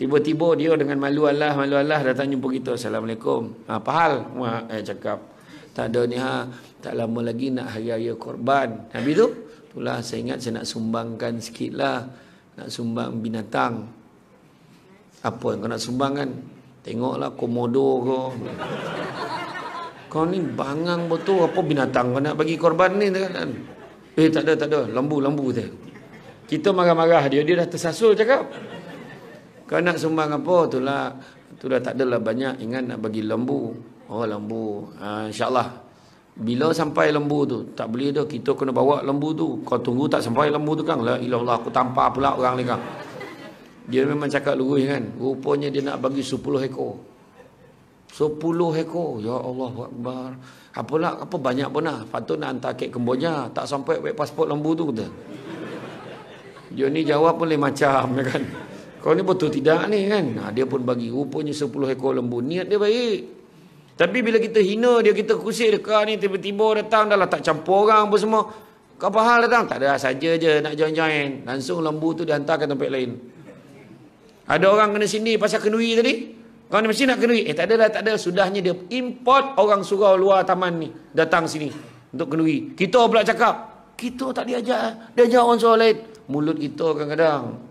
Tiba-tiba dia dengan malu Allah, malu Allah datang jumpa kita. Assalamualaikum. Ha, apa hal? Mak, eh, cakap. Tak ada ni ha. Tak lama lagi nak hari raya korban. Habis tu, itulah saya ingat saya nak sumbangkan sikit lah. Nak sumbang binatang. Apa yang kau nak sumbang kan? Tengoklah komodo kau. Kau ni bangang betul apa binatang kau nak bagi korban ni. Kan? Eh tak ada, tak ada. Lembu lembu tu. Kita marah-marah dia. Dia dah tersasul cakap. Kau nak sumbang apa? Itulah, itulah tak adalah banyak. Ingat nak bagi lembu. Oh, lembu. Ha, InsyaAllah. Bila sampai lembu tu? Tak boleh dah. Kita kena bawa lembu tu. Kau tunggu tak sampai lembu tu, Kang. lah, ilah Allah, aku tampar pula orang ni, Kang. Dia memang cakap lurus kan. Rupanya dia nak bagi 10 ekor. 10 ekor. Ya Allah, Akbar. Apalah, apa banyak pun lah. Patut nak hantar kek kemboja. Tak sampai pasport lembu tu, kata. Dia ni jawab boleh macam, ya kan. Kau ni betul tidak ni kan? Ha, dia pun bagi rupanya 10 ekor lembu. Niat dia baik. Tapi bila kita hina dia, kita kusik dia. ni tiba-tiba datang dah lah tak campur orang apa semua. Kau apa hal datang? Tak ada saja je nak join-join. Langsung lembu tu dihantar ke tempat lain. Ada orang kena sini pasal kenui tadi. Kau ni mesti nak kenui. Eh tak ada lah, tak ada. Sudahnya dia import orang surau luar taman ni. Datang sini. Untuk kenui. Kita pula cakap. Kita tak diajar. Dia ajar orang surau lain. Mulut kita kadang-kadang.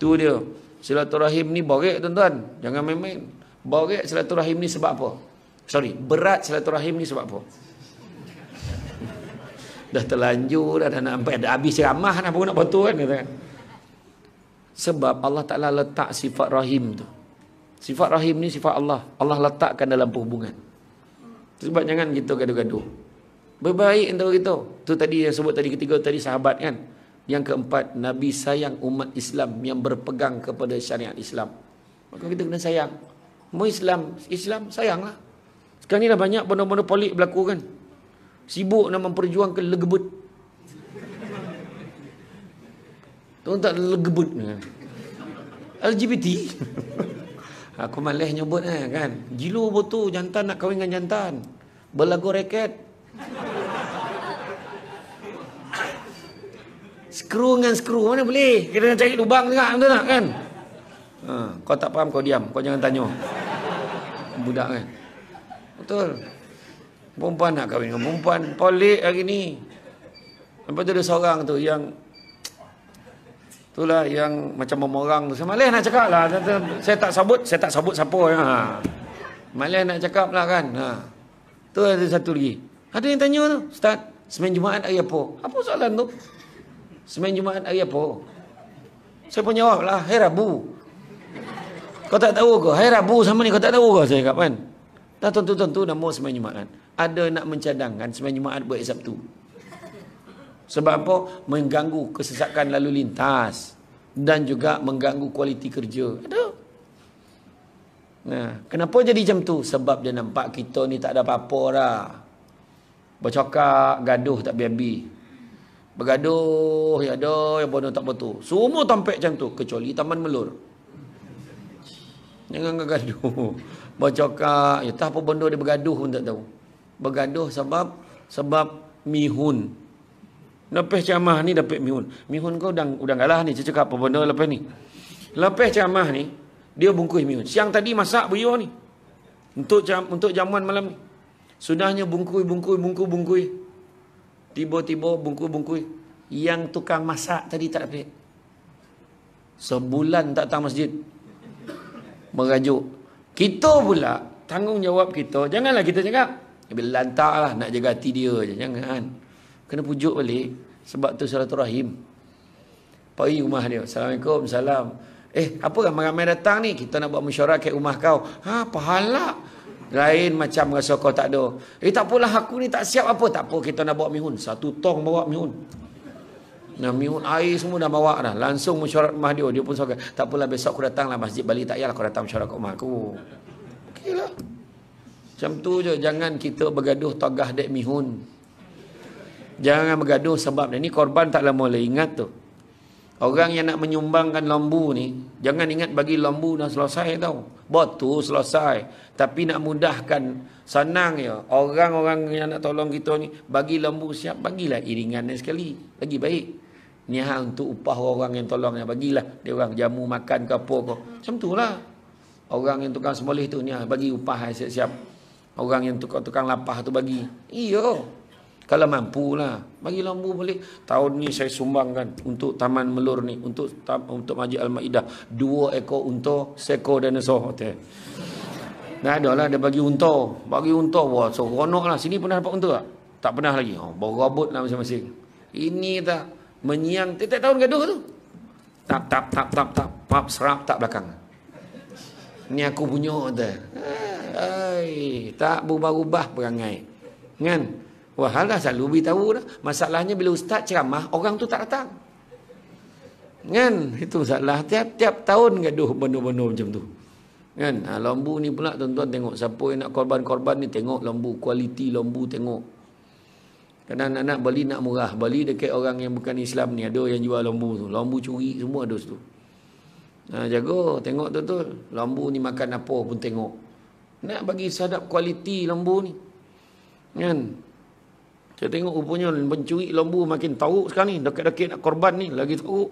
Tu dia. Silaturahim ni borek tuan-tuan. Jangan main-main. Borek silaturahim ni sebab apa? Sorry, berat silaturahim ni sebab apa? dah terlanjur dah, dah nak sampai dah habis ramah dah pun nak batu kan, kata kan. Sebab Allah Taala letak sifat rahim tu. Sifat rahim ni sifat Allah. Allah letakkan dalam perhubungan. Sebab jangan kita gaduh-gaduh. Baik antara kita. Tu tadi yang sebut tadi ketiga tadi sahabat kan. Yang keempat, Nabi sayang umat Islam yang berpegang kepada syariat Islam. Maka kita kena sayang. Mau Islam, Islam sayanglah. Sekarang ni dah banyak benda-benda polik berlaku kan. Sibuk nak memperjuangkan legebut. Tuan tak legebut ni. LGBT. Aku malah nyebut eh, kan. Gilu botol jantan nak kawin dengan jantan. Berlagu reket. skru dengan skru mana boleh nak cari lubang tengah betul tak kan ha, kau tak faham kau diam kau jangan tanya budak kan betul perempuan nak kahwin dengan perempuan polik hari ni lepas tu ada seorang tu yang itulah yang macam memorang tu saya malah nak cakap lah saya tak sabut saya tak sabut siapa kan? ha. malah nak cakap lah kan ha. tu ada satu lagi ada yang tanya tu ustaz Semen Jumaat hari apa? Apa soalan tu? Semain Jumaat hari apa? Saya pun jawab lah, hari Rabu. Kau tak tahu ke? Hari Rabu sama ni kau tak tahu ke? Saya cakap kan? Tak tentu-tentu nama Semain Jumaat. Kan? Ada nak mencadangkan Semain Jumaat buat Sabtu. Sebab apa? Mengganggu kesesakan lalu lintas. Dan juga mengganggu kualiti kerja. Ada. Nah, kenapa jadi macam tu? Sebab dia nampak kita ni tak ada apa-apa dah. Bercokak, gaduh tak habis-habis. Bergaduh, ya ada yang benda tak betul. Semua tampak macam tu kecuali Taman Melur. Jangan bergaduh. Bercakap, ya tak apa benda dia bergaduh pun tak tahu. Bergaduh sebab sebab mihun. Lepas ceramah ni dapat mihun. Mihun kau udang udang kalah ni, cecak apa benda lepas ni. Lepas ceramah ni, dia bungkus mihun. Siang tadi masak beriuh ni. Untuk jam, untuk jamuan malam ni. Sudahnya bungkui, bungkui, bungkui. bungkui. Tiba-tiba bungku-bungku yang tukang masak tadi tak pergi. Sebulan tak datang masjid. Merajuk. Kita pula tanggungjawab kita. Janganlah kita cakap. Bila lantak lah nak jaga hati dia je. Jangan. Kena pujuk balik. Sebab tu salatul rahim. Pergi rumah dia. Assalamualaikum. Salam. Eh, apa ramai-ramai datang ni? Kita nak buat mesyuarat ke rumah kau. Ha, pahala. Lain macam rasa kau tak ada. Eh tak apalah aku ni tak siap apa. Tak apa kita nak bawa mihun. Satu tong bawa mihun. Nah, mihun air semua dah bawa dah. Langsung mesyuarat rumah dia. Dia pun sokat. Tak apalah besok aku datanglah masjid Bali. Tak payahlah kau datang mesyuarat ke rumah aku. Okey lah. Macam tu je. Jangan kita bergaduh togah dek mihun. Jangan bergaduh sebab ni. korban tak lama boleh ingat tu. Orang yang nak menyumbangkan lombu ni. Jangan ingat bagi lombu dah selesai tau. Batu selesai. Tapi nak mudahkan senang ya. Orang-orang yang nak tolong kita ni. Bagi lembu siap. Bagilah iringan ni sekali. Lagi baik. Ni hal untuk upah orang yang tolong. Ya. Bagilah dia orang jamu makan ke apa. Ke. Macam tu lah. Orang yang tukang semolih tu ni. Bagi upah siap-siap. Orang yang tukang, tukang lapah tu bagi. Iya. Kalau mampu lah. Bagi lampu boleh. Tahun ni saya sumbangkan untuk Taman Melur ni. Untuk untuk Majid Al-Ma'idah. Dua ekor untuk seko dan Hotel. Nah, ada lah. Dia bagi unta. Bagi unta. Wah, seronok lah. Sini pernah dapat unta tak? Tak pernah lagi. Oh, bawa rabut lah masing-masing. Ini tak. Menyiang. tiap tahun gaduh tu. Tap, tap, tap, tap, tap. Pap, serap, tak belakang. Ni aku punya tu. Ay, tak berubah-ubah perangai. Kan? Wahal dah selalu beritahu dah. Masalahnya bila ustaz ceramah, orang tu tak datang. Kan? Itu masalah. Tiap-tiap tahun gaduh benda-benda macam tu. Kan? Ha, ah, lombu ni pula tuan-tuan tengok. Siapa yang nak korban-korban ni tengok lombu. Kualiti lombu tengok. Kan anak-anak beli nak murah. Beli dekat orang yang bukan Islam ni. Ada yang jual lombu tu. Lombu curi semua ada situ. Ha, jago. Tengok tu tu. Lombu ni makan apa pun tengok. Nak bagi sadap kualiti lombu ni. Kan? Saya tengok rupanya mencuri lembu makin tahu sekarang ni. Dekat-dekat nak korban ni lagi tahu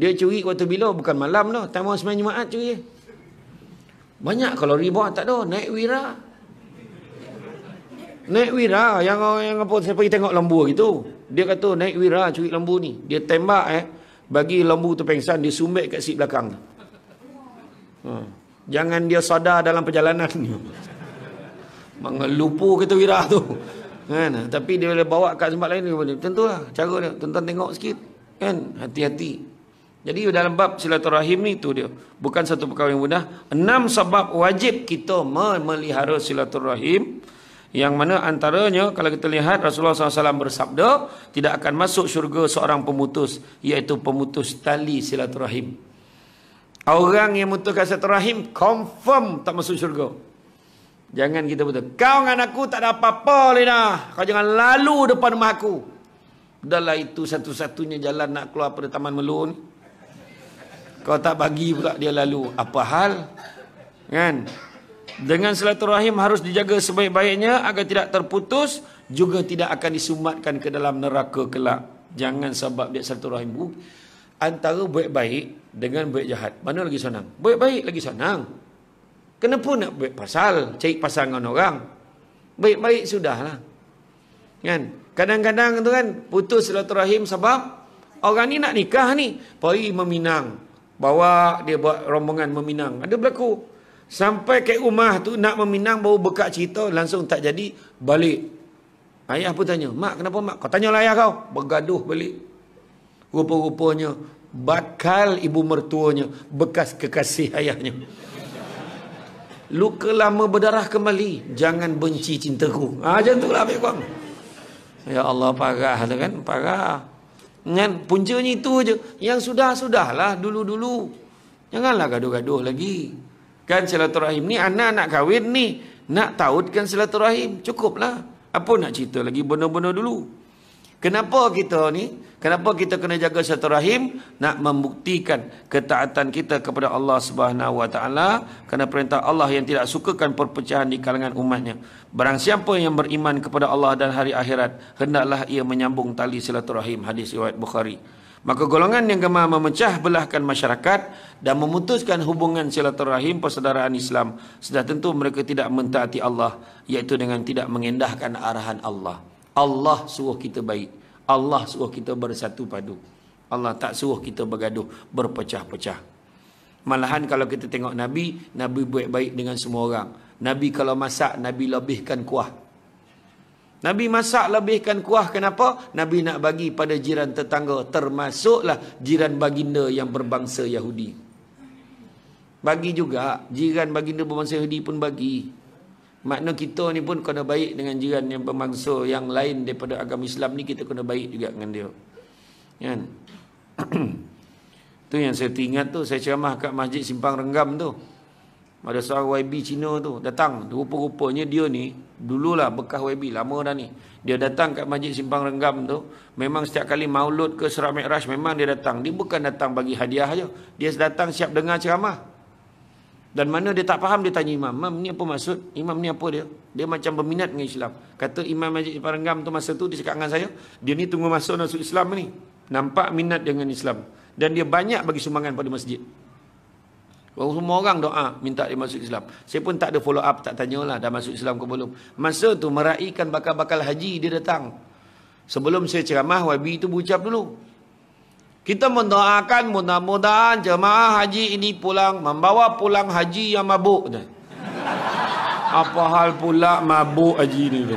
Dia curi waktu bila? Bukan malam lah. Time orang semain curi. Banyak kalau riba tak ada. Naik wira. Naik wira. Yang, yang apa, saya pergi tengok lembu gitu. Dia kata naik wira curi lembu ni. Dia tembak eh. Bagi lembu tu pengsan. Dia sumbek kat si belakang. Hmm. Jangan dia sadar dalam perjalanan ni. Mengelupu kata wira tu kan hmm, tapi dia boleh bawa kat tempat lain dia boleh tentulah cara dia tuan tengok sikit kan hati-hati jadi dalam bab silaturahim ni tu dia bukan satu perkara yang mudah enam sebab wajib kita memelihara silaturahim yang mana antaranya kalau kita lihat Rasulullah SAW bersabda tidak akan masuk syurga seorang pemutus iaitu pemutus tali silaturahim orang yang memutuskan silaturahim confirm tak masuk syurga Jangan kita betul. Kau dengan aku tak ada apa-apa, Lina. Kau jangan lalu depan rumah aku. Dahlah itu satu-satunya jalan nak keluar pada Taman Melun. Kau tak bagi pula dia lalu. Apa hal? Kan? Dengan selatul rahim harus dijaga sebaik-baiknya agar tidak terputus juga tidak akan disumatkan ke dalam neraka kelak. Jangan sebab dia selatul silaturahim. Antara baik-baik dengan baik jahat. Mana lagi senang? Baik-baik lagi senang. Kenapa nak baik pasal? Cari pasangan orang. Baik-baik sudahlah. Kan? Kadang-kadang tu kan putus rahim sebab orang ni nak nikah ni. Pergi meminang. Bawa dia buat rombongan meminang. Ada berlaku. Sampai ke rumah tu nak meminang bawa buka cerita langsung tak jadi balik. Ayah pun tanya, "Mak, kenapa mak? Kau tanyalah ayah kau." Bergaduh balik. Rupa-rupanya bakal ibu mertuanya bekas kekasih ayahnya. Luka lama berdarah kembali. Jangan benci cintaku. Ha, macam itulah Habib Kuang. Ya Allah, parah tu kan? Parah. Kan? Punjanya itu je. Yang sudah, sudahlah dulu-dulu. Janganlah gaduh-gaduh lagi. Kan silaturahim ni anak nak kahwin ni. Nak tautkan silaturahim. Cukuplah. Apa nak cerita lagi benda-benda dulu? Kenapa kita ni... Kenapa kita kena jaga silaturahim? Nak membuktikan ketaatan kita kepada Allah Subhanahu Wa Taala. Kerana perintah Allah yang tidak sukakan perpecahan di kalangan umatnya. Barang siapa yang beriman kepada Allah dan hari akhirat, hendaklah ia menyambung tali silaturahim. Hadis riwayat Bukhari. Maka golongan yang gemar memecah belahkan masyarakat dan memutuskan hubungan silaturahim persaudaraan Islam, sudah tentu mereka tidak mentaati Allah, iaitu dengan tidak mengendahkan arahan Allah. Allah suruh kita baik. Allah suruh kita bersatu padu. Allah tak suruh kita bergaduh, berpecah-pecah. Malahan kalau kita tengok Nabi, Nabi baik-baik dengan semua orang. Nabi kalau masak, Nabi lebihkan kuah. Nabi masak lebihkan kuah kenapa? Nabi nak bagi pada jiran tetangga termasuklah jiran baginda yang berbangsa Yahudi. Bagi juga jiran baginda berbangsa Yahudi pun bagi. Makna kita ni pun kena baik dengan jiran yang bermangsa yang lain daripada agama Islam ni kita kena baik juga dengan dia. Kan? tu yang saya teringat tu saya ceramah kat masjid simpang renggam tu. Ada seorang YB Cina tu datang. Rupa-rupanya dia ni dululah bekas YB lama dah ni. Dia datang kat masjid simpang renggam tu. Memang setiap kali maulud ke surah Mi'raj memang dia datang. Dia bukan datang bagi hadiah je. Dia datang siap dengar ceramah. Dan mana dia tak faham, dia tanya imam. Imam ni apa maksud? Imam ni apa dia? Dia macam berminat dengan Islam. Kata imam Majid Parenggam tu masa tu, dia cakap dengan saya, dia ni tunggu masuk masuk Islam ni. Nampak minat dengan Islam. Dan dia banyak bagi sumbangan pada masjid. Kalau semua orang doa minta dia masuk Islam. Saya pun tak ada follow up, tak tanya lah dah masuk Islam ke belum. Masa tu meraihkan bakal-bakal haji dia datang. Sebelum saya ceramah, Wabi itu berucap dulu. Kita mendoakan mudah-mudahan jemaah haji ini pulang membawa pulang haji yang mabuk ni. Apa hal pula mabuk haji ni tu?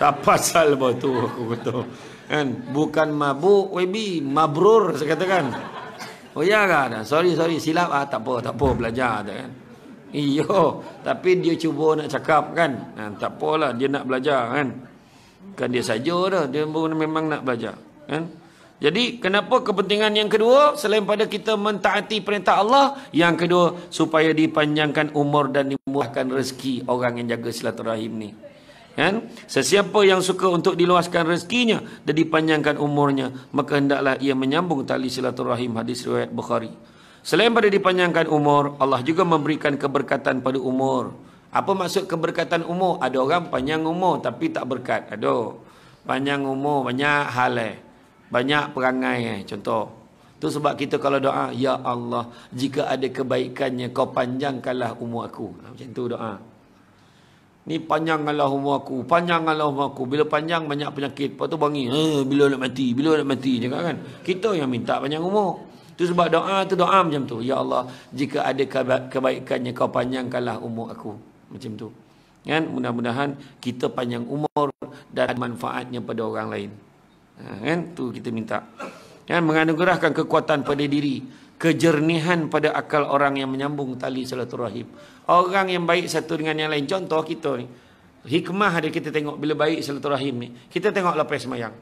Tak pasal betul aku kata. Kan bukan mabuk bi mabrur saya katakan. Oh ya kan? Sorry sorry silap ah tak apa tak apa belajar tu kan. Iyo, tapi dia cuba nak cakap kan. Nah, tak apalah dia nak belajar kan. Kan dia saja dah, dia memang nak belajar kan. Jadi kenapa kepentingan yang kedua selain pada kita mentaati perintah Allah, yang kedua supaya dipanjangkan umur dan dimurahkan rezeki orang yang jaga silaturahim ni. Kan? Sesiapa yang suka untuk diluaskan rezekinya dan dipanjangkan umurnya, maka hendaklah ia menyambung tali silaturahim hadis riwayat Bukhari. Selain pada dipanjangkan umur, Allah juga memberikan keberkatan pada umur. Apa maksud keberkatan umur? Ada orang panjang umur tapi tak berkat. Ada Panjang umur banyak hal eh. Banyak perangai eh. Contoh Itu sebab kita kalau doa Ya Allah Jika ada kebaikannya Kau panjangkanlah umur aku ha, Macam tu doa Ni panjangkanlah umur aku Panjangkanlah umur aku Bila panjang banyak penyakit Lepas tu bangi ha, Bila nak mati Bila nak mati Cakap kan Kita yang minta panjang umur Tu sebab doa tu doa macam tu Ya Allah Jika ada kebaikannya Kau panjangkanlah umur aku Macam tu Kan mudah-mudahan Kita panjang umur Dan manfaatnya pada orang lain Ha, kan tu kita minta kan menganugerahkan kekuatan pada diri kejernihan pada akal orang yang menyambung tali silaturahim orang yang baik satu dengan yang lain contoh kita ni hikmah ada kita tengok bila baik silaturahim ni kita tengok lepas semayang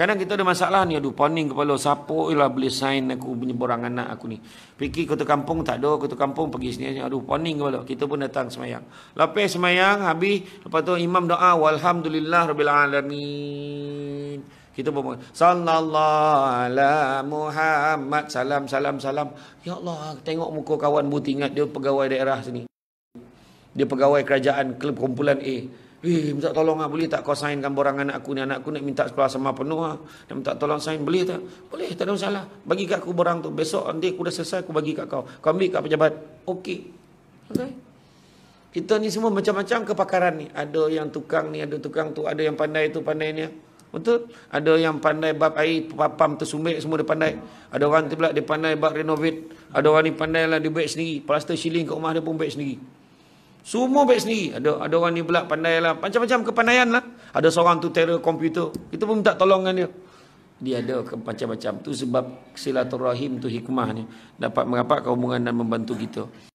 kadang kita ada masalah ni aduh poning kepala siapa lah boleh sign aku menyeborang anak aku ni fikir kota kampung tak ada kota kampung pergi sini aduh poning kepala kita pun datang semayang lepas lah, semayang habis lepas tu imam doa walhamdulillah rabbil alamin kita pun Sallallahu ala Muhammad Salam, salam, salam Ya Allah Tengok muka kawan buti Ingat dia pegawai daerah sini Dia pegawai kerajaan Klub kumpulan A Eh, minta tolong lah Boleh tak kau sainkan borang anak aku ni Anak aku nak minta sekolah sama penuh lah Dan minta tolong sain Boleh tak? Boleh, tak ada masalah Bagi kat aku borang tu Besok nanti aku dah selesai Aku bagi kat kau Kau ambil kat pejabat Okey Okey kita ni semua macam-macam kepakaran ni. Ada yang tukang ni, ada tukang tu, ada yang pandai tu, pandai ni. Betul? Ada yang pandai bab air, papam tersumbat semua dia pandai. Ada orang tu pula dia pandai bab renovate. Ada orang ni pandai lah dia baik sendiri. Plaster ceiling kat rumah dia pun baik sendiri. Semua baik sendiri. Ada ada orang ni pula pandai lah. Macam-macam kepandaian lah. Ada seorang tu terror komputer. Kita pun minta tolong dengan dia. Dia ada macam-macam. Tu sebab silaturahim tu hikmahnya. Dapat merapatkan hubungan dan membantu kita.